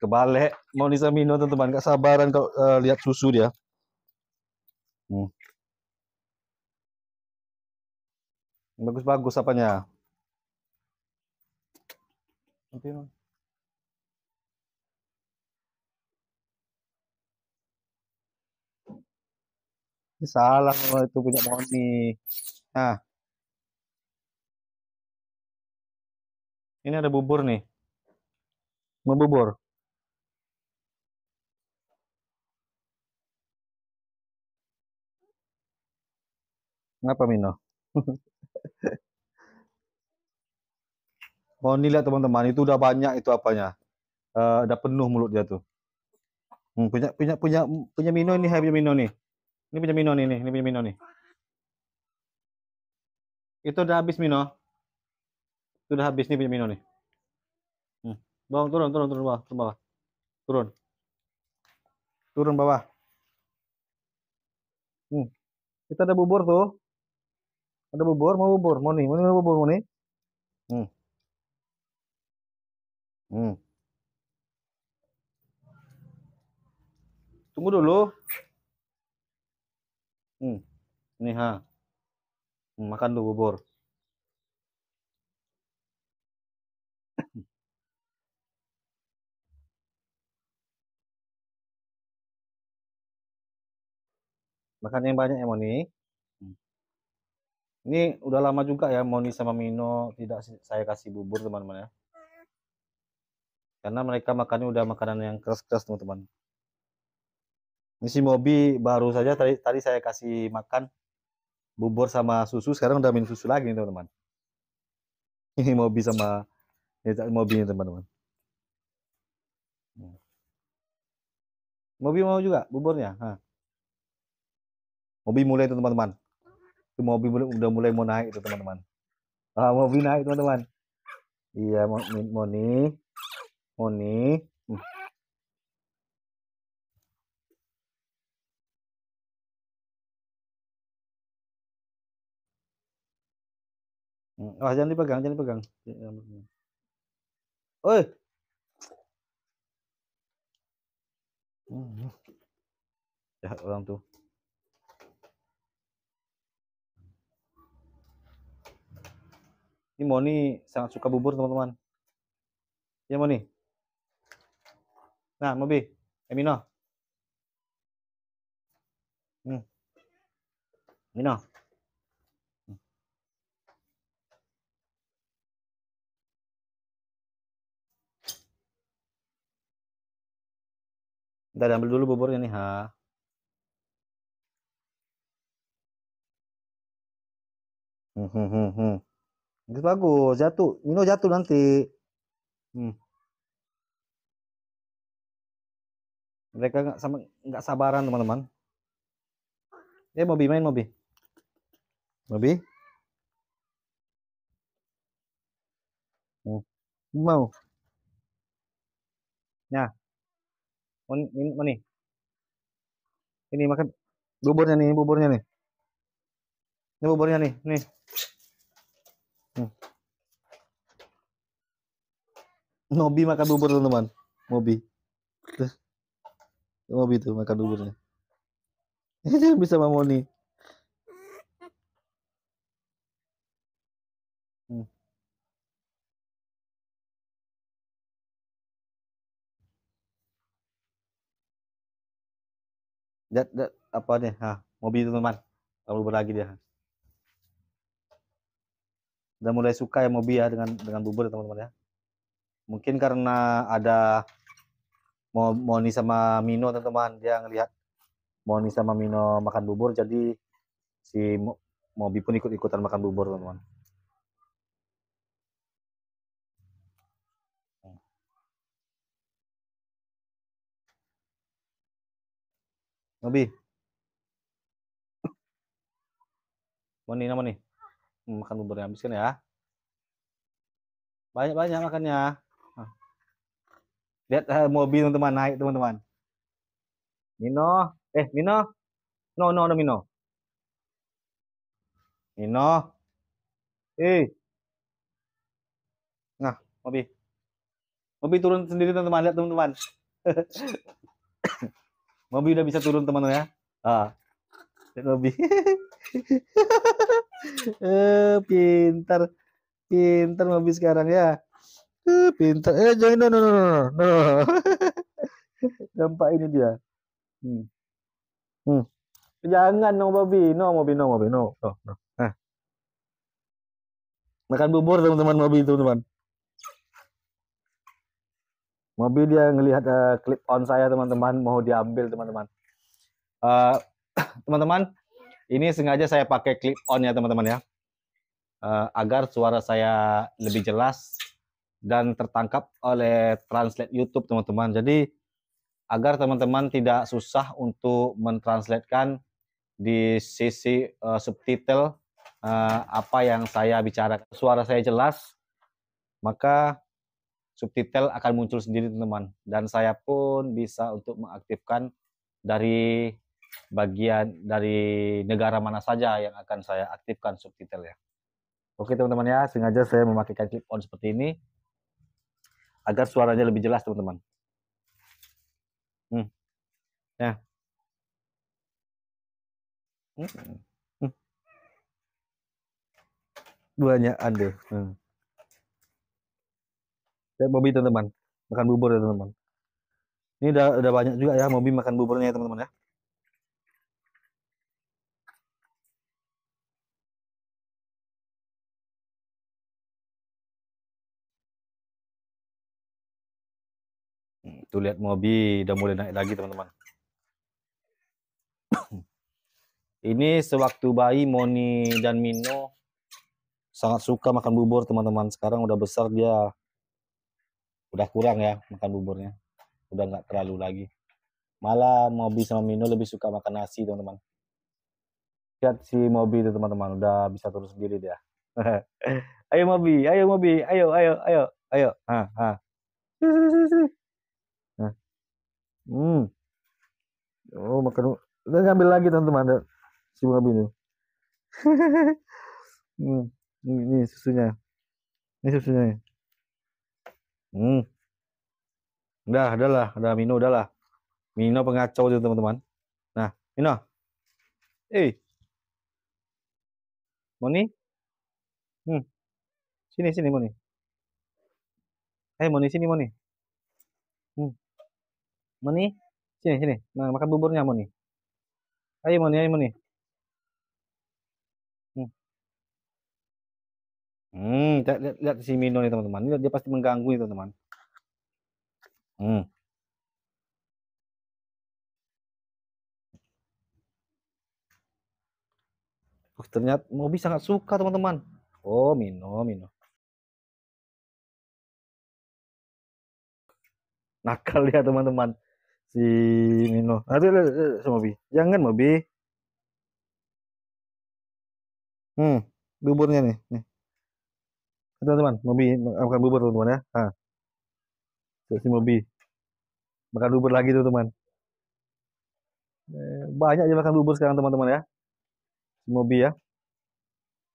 kebalik Monisa minum teman-teman gak sabaran kalau uh, lihat susu dia hmm. bagus-bagus apanya nanti Ini salah kalau itu punya Moni. Nah. Ini ada bubur nih. Mau bubur. Ngapa Mino? Mau nilai teman-teman itu udah banyak itu apanya, uh, udah penuh mulut dia tuh. Hmm, punya punya punya punya Mino ini, punya Mino nih. Ini punya Mino nih, ini punya Mino nih. Itu udah habis Mino. Itu udah habis nih punya Mino nih. Hmm. Bawang turun, turun, turun bawah, turun bawah. Turun. Turun bawah. Hmm. Kita ada bubur tuh. Ada bubur, mau bubur, mau nih, mau bubur, mau nih. Hmm. Hmm. Tunggu dulu. Hmm. Nih ha. Hmm, makan dulu bubur. Makan yang banyak ya, Moni. Ini udah lama juga ya Moni sama Mino tidak saya kasih bubur teman-teman ya. Karena mereka makannya udah makanan yang keras-keras teman-teman. Ini si Mobi baru saja tadi tadi saya kasih makan bubur sama susu, sekarang udah minum susu lagi teman-teman. Ini Mobi sama ini Mobi teman-teman. Mobi mau juga buburnya. Hah. Mobi mulai teman-teman. Itu mobil udah mulai mau naik itu teman-teman. Ah, mobil naik teman-teman. Iya, Moni. Moni. Hmm. Wah, hmm, oh, jangan dipegang, jangan dipegang. Oi. Hmm, hmm. Ya, orang tuh. Ini Moni sangat suka bubur teman-teman. Ya Moni. Nah Mobi, Emino. Hmm. Emino. Kita ambil dulu buburnya nih, ha. Hmm, hmm, hmm, hmm. Terus bagus jatuh. Mino jatuh nanti. Hmm. Mereka nggak sama nggak sabaran teman-teman. Eh Mobi main Mobi. Mobi. Hmm. Mau. Nah. Ini, ini, ini. Ini makan buburnya nih, buburnya nih. Ini buburnya nih, nih. Hmm. Nobi makan bubur teman-teman. Mobi. Tuh. Mobi tuh makan buburnya. Bisa mamoni. Moni. Dat, hmm. dat, apa nih? Ha, mobil teman-teman. Kalau lagi dia udah mulai suka ya mobi ya dengan dengan bubur ya teman-teman ya mungkin karena ada Moni sama Mino teman-teman dia ngelihat Moni sama Mino makan bubur jadi si Mobi pun ikut-ikutan makan bubur teman-teman Mobi Moni nama nih makan bubur yang miskin ya banyak-banyak makannya lihat uh, mobil teman-teman naik teman-teman Mino eh Mino no no no Mino Mino eh nah mobil mobil turun sendiri teman-teman lihat teman-teman mobil udah bisa turun teman-teman ya ah lihat mobil eh pintar pintar mobil sekarang ya eh, pintar eh jangan no no no no no dampak ini dia hmm. Hmm. jangan no babi no mobil no mobil no no, no. Nah. makan bubur teman-teman mobil teman-teman mobil dia ngelihat clip eh, on saya teman-teman mau diambil teman-teman teman eh, teman-teman ini sengaja saya pakai clip on ya teman-teman ya. Eh, agar suara saya lebih jelas dan tertangkap oleh translate YouTube teman-teman. Jadi agar teman-teman tidak susah untuk mentranslatekan di sisi uh, subtitle uh, apa yang saya bicara. Suara saya jelas, maka subtitle akan muncul sendiri teman-teman. Dan saya pun bisa untuk mengaktifkan dari bagian dari negara mana saja yang akan saya aktifkan subtitle ya. Oke teman-teman ya, sengaja saya memakai clip on seperti ini agar suaranya lebih jelas teman-teman. Hmm. Ya. Hmm. Hmm. Banyak anda. Hmm. Saya Bobby teman-teman, makan bubur ya teman-teman. Ini udah, udah banyak juga ya mobil makan buburnya ya teman-teman ya. Tuh lihat Mobi udah mulai naik lagi teman-teman. Ini sewaktu bayi Moni dan Mino sangat suka makan bubur teman-teman. Sekarang udah besar dia udah kurang ya makan buburnya. Udah nggak terlalu lagi. Malah Mobi sama Mino lebih suka makan nasi teman-teman. Lihat si Mobi itu teman-teman udah bisa turun sendiri dia. ayo Mobi, ayo Mobi, ayo ayo ayo ayo. Ha ah, ah. ha. Hmm. Oh, makan. Udah ngambil lagi teman-teman si bunga bini. hmm. Ini, ini susunya. Ini susunya. Hmm. Udah, udah lah, udah Mino, udah lah. Mino pengacau itu teman-teman. Nah, Mino. Eh. Moni. Hmm. Sini, sini Moni. Eh, Moni sini Moni. Moni, sini sini, nah, makan buburnya Moni. Ayo Moni, ayo Moni. Hmm, hmm lihat, lihat, si Mino nih teman-teman. Ini dia pasti mengganggu nih teman-teman. Hmm. Oh, ternyata Mobi sangat suka teman-teman. Oh Mino, Mino. nakal ya teman-teman si mino Ada lah sama Bi. Jangan mau Bi. Hmm, buburnya nih. Nih. Teman-teman, Mobi makan ah, bubur teman-teman ya. Ha. Ah. Si Mobi. Makan bubur lagi tuh teman eh, Banyak dia makan bubur sekarang teman-teman ya. Si Mobi ya.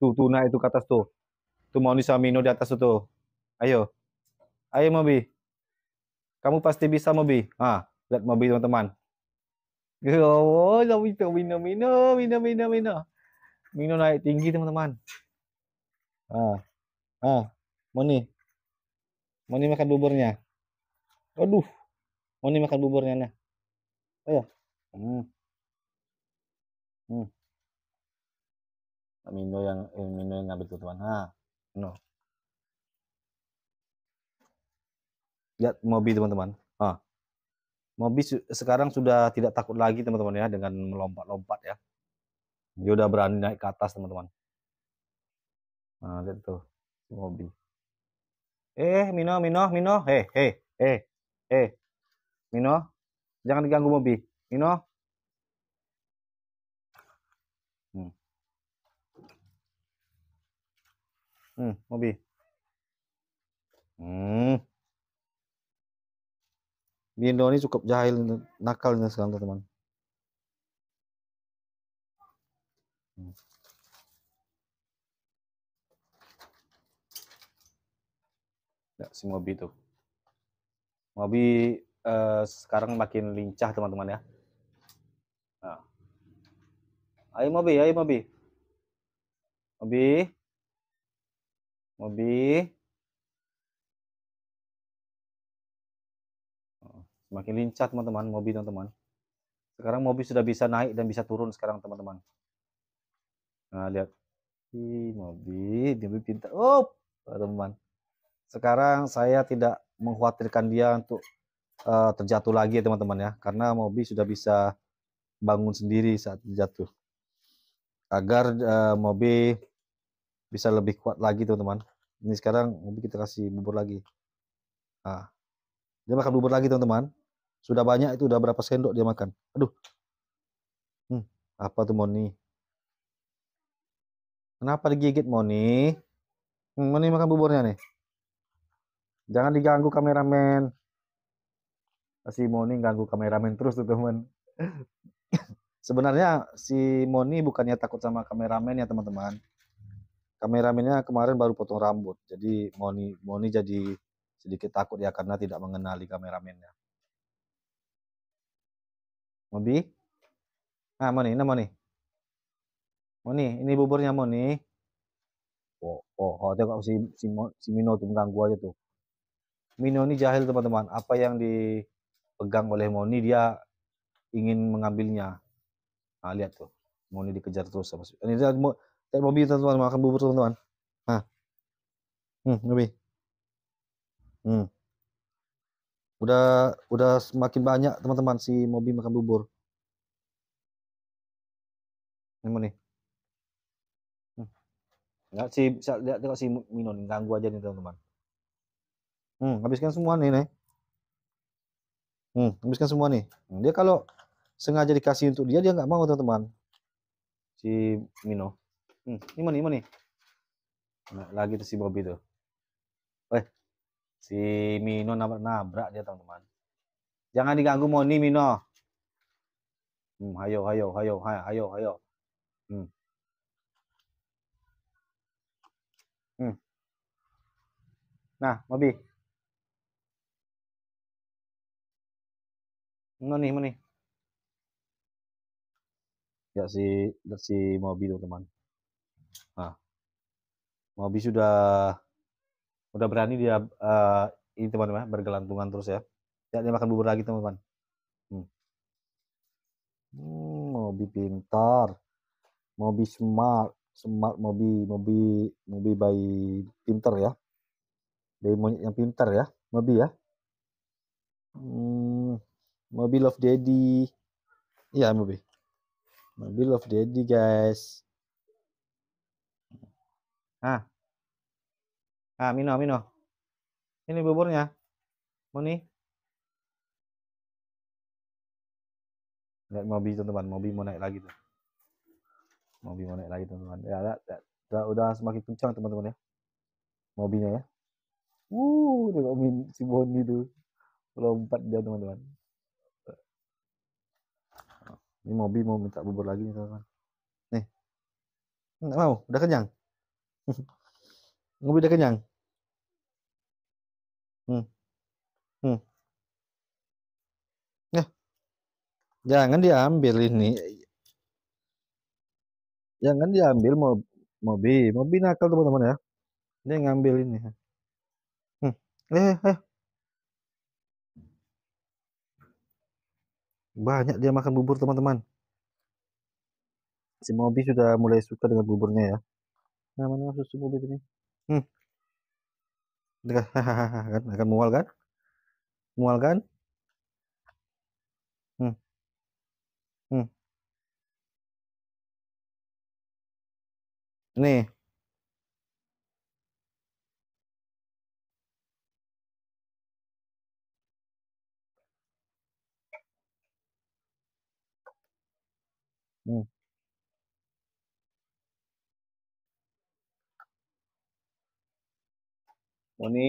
Tuh, tuh itu ke atas tuh. Tuh mau mino di atas tuh. Ayo. Ayo Mobi. Kamu pasti bisa Mobi. Ha. Ah lihat mobil teman-teman Oh, Minum, minum, Mino Mino Mino Mino Mino Mino naik tinggi teman-teman ah ah Moni Moni makan buburnya aduh Moni makan buburnya nah oh ya hmm. Hmm. Mino yang eh, Mino yang ngambil teman ah no lihat mobil teman-teman ah Mobi sekarang sudah tidak takut lagi teman-teman ya dengan melompat-lompat ya. Dia udah berani naik ke atas teman-teman. Nah, lihat tuh Mobi. Eh, Mino, Mino, Mino, eh, eh, eh, eh. Mino, jangan diganggu Mobi, Mino. Hmm, hmm Mobi. Hmm di ini cukup jahil nakal ini sekarang teman-teman hmm. ya, si Mobi itu Mobi eh, sekarang makin lincah teman-teman ya nah. ayo Mobi ayo Mobi Mobi Mobi Semakin lincah teman-teman mobil teman-teman. Sekarang mobil sudah bisa naik dan bisa turun sekarang teman-teman. Nah, lihat. Ih, mobil, dia pintar. Oh, teman-teman. Sekarang saya tidak mengkhawatirkan dia untuk uh, terjatuh lagi ya, teman-teman ya. Karena mobil sudah bisa bangun sendiri saat jatuh. Agar uh, mobil bisa lebih kuat lagi teman-teman. Ini sekarang mobil kita kasih bubur lagi. Nah, dia makan bubur lagi teman-teman. Sudah banyak itu udah berapa sendok dia makan. Aduh. Hmm, apa tuh Moni? Kenapa digigit Moni? Hmm, Moni makan buburnya nih. Jangan diganggu kameramen. Si Moni ganggu kameramen terus tuh teman. Sebenarnya si Moni bukannya takut sama kameramen ya teman-teman. Kameramennya kemarin baru potong rambut. Jadi Moni Moni jadi sedikit takut ya karena tidak mengenali kameramennya. Mobi? Ah, Moni, nama Moni. Moni, ini buburnya Moni. Oh, oh, oh tengok si, si, si Mino tuh mengganggu aja tuh. Mino ini jahil teman-teman. Apa yang dipegang oleh Moni dia ingin mengambilnya. Nah, lihat tuh. Moni dikejar terus sama si. Ini dia mobil teman-teman makan bubur teman-teman. Nah. Hmm, mobil. Hmm udah udah semakin banyak teman-teman si mobi makan bubur ini nih hmm. nggak si lihat tengok si Mino ganggu aja nih teman-teman hmm, habiskan semua nih nih hmm, habiskan semua nih hmm, dia kalau sengaja dikasih untuk dia dia nggak mau teman-teman si Mino hmm, ini mana ini mana nih nah, lagi tuh si mobi tuh eh Si Mino nabrak-nabrak dia teman-teman. Jangan diganggu Moni Mino. Hmm, hayo, hayo, hayo, hayo, hayo, hayo. Hmm. Hmm. Nah, Mobi. Mana nih, mana nih? Ya si si Mobi teman. Nah. Mobi sudah udah berani dia uh, ini teman-teman bergelantungan terus ya ya dia makan bubur lagi teman-teman hmm. hmm mobi pintar mobi smart smart mobi mobi mobi by pintar ya dari monyet yang pintar ya mobi ya hmm, mobi love daddy iya mobi mobi love daddy guys ah Ah, Mino, Mino. Ini buburnya. Mau nih? Lihat mobil teman-teman, mobil mau naik lagi tuh. Mobil mau naik lagi teman-teman. Ya, lihat, lihat. Udah, udah semakin kencang teman-teman ya. Mobilnya ya. Wuh, tengok si Boni tuh. Lompat dia teman-teman. Ini mobil mau minta bubur lagi teman-teman. Nih. Nggak mau, udah kenyang. Ngopi udah kenyang? Hmm. Hmm. Nah. Jangan diambil ini. Iya, iya. Jangan diambil mau mobi. Mobi nakal teman-teman ya. Dia ngambil ini. Ya. Hmm. Eh, eh. Banyak dia makan bubur teman-teman. Si Mobi sudah mulai suka dengan buburnya ya. Nah, mana susu Mobi ini? hmm. kan akan mual kan mual kan hmm. Hmm. nih Muni.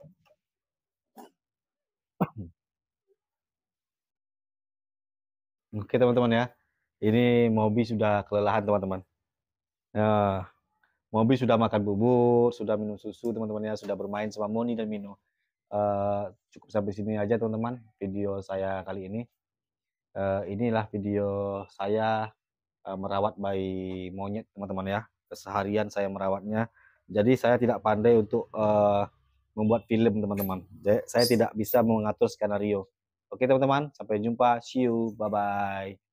Oke teman-teman ya, ini Mobi sudah kelelahan teman-teman. Ya, Mobi sudah makan bubur, sudah minum susu teman-teman ya, sudah bermain sama Moni dan Mino. Uh, cukup sampai sini aja teman-teman video saya kali ini. Uh, inilah video saya Eh, merawat bayi monyet teman-teman ya keseharian saya merawatnya jadi saya tidak pandai untuk uh, membuat film teman-teman saya tidak bisa mengatur skenario oke teman-teman sampai jumpa see you bye bye